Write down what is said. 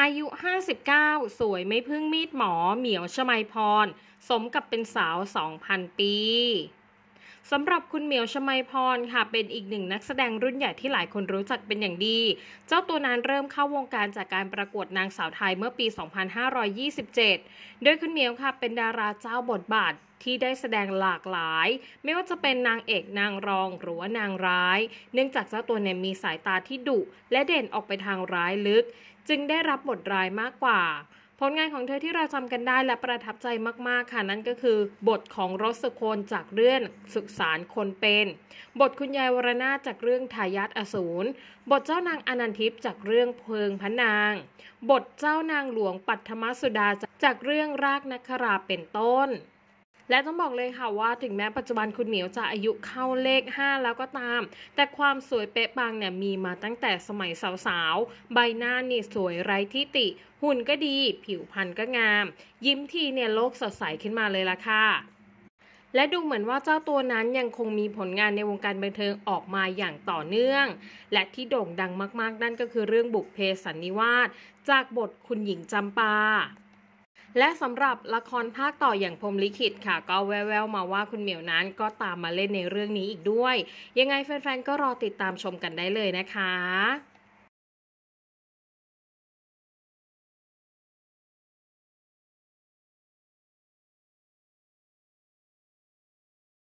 อายุ 59 สวยไม่พึ่งมีดหมอเหมียวชมัยพร สมกับเป็นสาว 2,000 ปีสำหรับคุณเหมียวชมัยพรค่ะ เป็นอีกหนึ่งนักแสดงรุ่นใหญ่ที่หลายคนรู้จักเป็นอย่างดี เจ้าตัวนั้นเริ่มเข้าวงการจากการประกวดนางสาวไทยเมื่อปี 2527 โดยคุณเหมียวค่ะเป็นดาราเจ้าบทบาทที่ได้แสดงหลากหลาย ไม่ว่าจะเป็นนางเอกนางรองหรือว่านางร้าย เนื่องจากเจ้าตัวเนี่ยมีสายตาที่ดุ และเด่นออกไปทางร้ายลึกจึงได้รับบทร้ายมากกว่าผลงานของเธอที่เราจำกันได้และประทับใจมากๆ ค่ะนั่นก็คือ บทของรสโคน จากเรื่องสุสานคนเป็น บทคุณยายวรนาจากเรื่อง ทายาทอสูรบทเจ้านางอนันทิพย์จากเรื่องเพลิงพระนาง บทเจ้านางหลวงปัทมสุดาจากเรื่องรากนักราเป็นต้นและต้องบอกเลยค่ะว่าถึงแม้ปัจจุบันคุณเหมียวจะอายุเข้าเลข 5 แล้วก็ตาม แต่ความสวยเป๊ะปังเนี่ยมีมาตั้งแต่สมัยสาวๆ ใบหน้านี่สวยไร้ที่ติ หุ่นก็ดี ผิวพรรณก็งาม ยิ้มทีเนี่ยโลกสดใสขึ้นมาเลยละค่ะ และดูเหมือนว่าเจ้าตัวนั้นยังคงมีผลงานในวงการบันเทิงออกมาอย่างต่อเนื่อง และที่โด่งดังมาก ๆ นั่นก็คือเรื่องบุกเพสันนิวาสจากบทคุณหญิงจำปาและสำหรับละครภาคต่ออย่างพรมลิขิตค่ะ ก็แววๆมาว่าคุณเหมียวนั้นก็ตามมาเล่นในเรื่องนี้อีกด้วย ยังไงแฟนๆก็รอติดตามชมกันได้เลยนะคะ